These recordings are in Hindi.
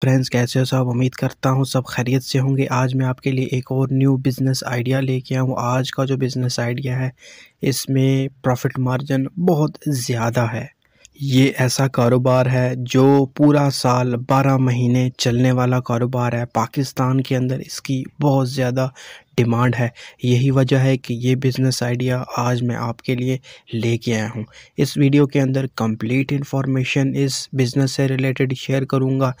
फ्रेंड्स कैसे हो सब उम्मीद करता हूँ सब खैरियत से होंगे आज मैं आपके लिए एक और न्यू बिज़नेस आइडिया लेके आऊँ आज का जो बिज़नेस आइडिया है इसमें प्रॉफिट मार्जिन बहुत ज़्यादा है ये ऐसा कारोबार है जो पूरा साल 12 महीने चलने वाला कारोबार है पाकिस्तान के अंदर इसकी बहुत ज़्यादा डिमांड है यही वजह है कि ये बिज़नेस आइडिया आज मैं आपके लिए लेके आया हूँ इस वीडियो के अंदर कंप्लीट इन्फॉर्मेशन इस बिज़नेस से रिलेटेड शेयर करूँगा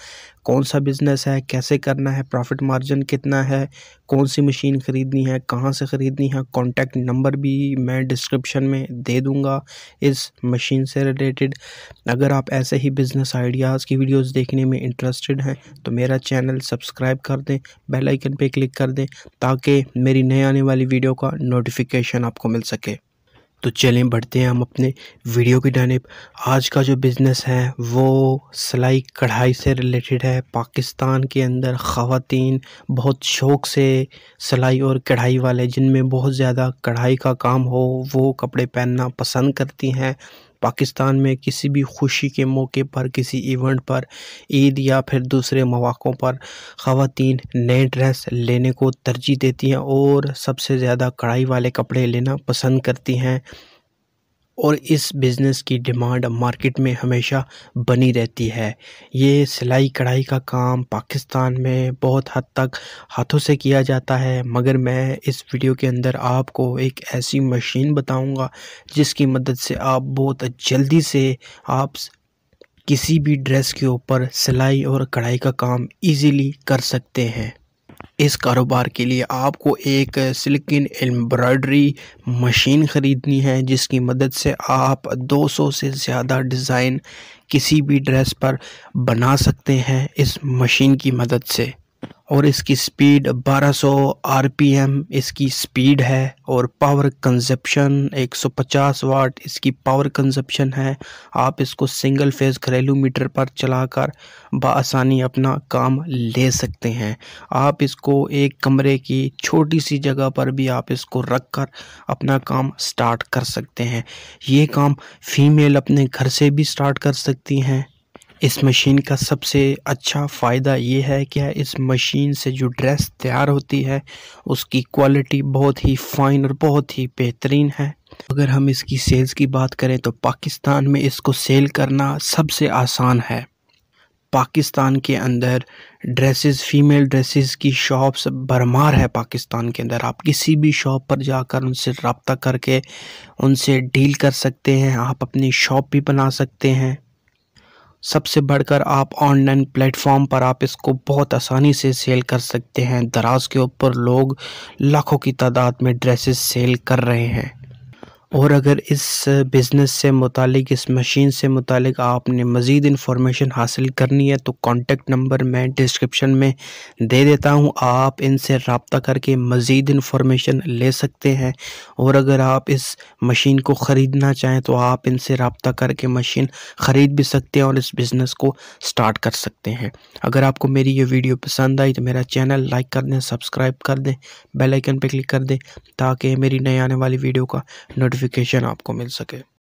कौन सा बिज़नेस है कैसे करना है प्रॉफिट मार्जिन कितना है कौन सी मशीन ख़रीदनी है कहाँ से ख़रीदनी है कॉन्टैक्ट नंबर भी मैं डिस्क्रिप्शन में दे दूँगा इस मशीन से रिलेटेड अगर आप ऐसे ही बिज़नेस आइडियाज़ की वीडियोज़ देखने में इंटरेस्टेड हैं तो मेरा चैनल सब्सक्राइब कर दें बेलाइकन पर क्लिक कर दें ताकि मेरी नए आने वाली वीडियो का नोटिफिकेशन आपको मिल सके तो चलें बढ़ते हैं हम अपने वीडियो की जानब आज का जो बिज़नेस है वो सिलाई कढ़ाई से रिलेटेड है पाकिस्तान के अंदर ख़वान बहुत शौक़ से सिलाई और कढ़ाई वाले जिनमें बहुत ज़्यादा कढ़ाई का काम हो वो कपड़े पहनना पसंद करती हैं पाकिस्तान में किसी भी खुशी के मौके पर किसी इवेंट पर ईद या फिर दूसरे मौक़ों पर ख़वान नए ड्रेस लेने को तरजीह देती हैं और सबसे ज़्यादा कढ़ाई वाले कपड़े लेना पसंद करती हैं और इस बिज़नेस की डिमांड मार्केट में हमेशा बनी रहती है ये सिलाई कढ़ाई का काम पाकिस्तान में बहुत हद तक हाथों से किया जाता है मगर मैं इस वीडियो के अंदर आपको एक ऐसी मशीन बताऊंगा जिसकी मदद से आप बहुत जल्दी से आप किसी भी ड्रेस के ऊपर सिलाई और कढ़ाई का काम इजीली कर सकते हैं इस कारोबार के लिए आपको एक सिल्किन एम्ब्रॉयडरी मशीन ख़रीदनी है जिसकी मदद से आप 200 से ज़्यादा डिज़ाइन किसी भी ड्रेस पर बना सकते हैं इस मशीन की मदद से और इसकी स्पीड 1200 आरपीएम इसकी स्पीड है और पावर कंजप्शन 150 वाट इसकी पावर कंजप्शन है आप इसको सिंगल फेज़ घरेलू मीटर पर चलाकर बसानी अपना काम ले सकते हैं आप इसको एक कमरे की छोटी सी जगह पर भी आप इसको रख कर अपना काम स्टार्ट कर सकते हैं ये काम फीमेल अपने घर से भी स्टार्ट कर सकती हैं इस मशीन का सबसे अच्छा फ़ायदा ये है कि इस मशीन से जो ड्रेस तैयार होती है उसकी क्वालिटी बहुत ही फ़ाइन और बहुत ही बेहतरीन है अगर हम इसकी सेल्स की बात करें तो पाकिस्तान में इसको सेल करना सबसे आसान है पाकिस्तान के अंदर ड्रेसेस फीमेल ड्रेसेस की शॉप्स भरमार है पाकिस्तान के अंदर आप किसी भी शॉप पर जाकर उनसे रबता करके उनसे डील कर सकते हैं आप अपनी शॉप भी बना सकते हैं सबसे बढ़कर आप ऑनलाइन प्लेटफॉर्म पर आप इसको बहुत आसानी से सेल कर सकते हैं दराज के ऊपर लोग लाखों की तादाद में ड्रेसेस सेल कर रहे हैं और अगर इस बिज़नेस से मुतालिक इस मशीन से मुतालिक आपने मज़ीद इन्फॉर्मेशन हासिल करनी है तो कॉन्टेक्ट नंबर मैं डिस्क्रिप्शन में दे देता हूँ आप इनसे रबता करके मज़ीद इन्फॉर्मेशन ले सकते हैं और अगर आप इस मशीन को ख़रीदना चाहें तो आप इनसे रबता करके मशीन ख़रीद भी सकते हैं और इस बिज़नेस को स्टार्ट कर सकते हैं अगर आपको मेरी ये वीडियो पसंद आई तो मेरा चैनल लाइक कर दें सब्सक्राइब कर दें बेलाइकन पर क्लिक कर दें ताकि मेरी नई आने वाली वीडियो का नोटिफिक नोटिफिकेशन आपको मिल सके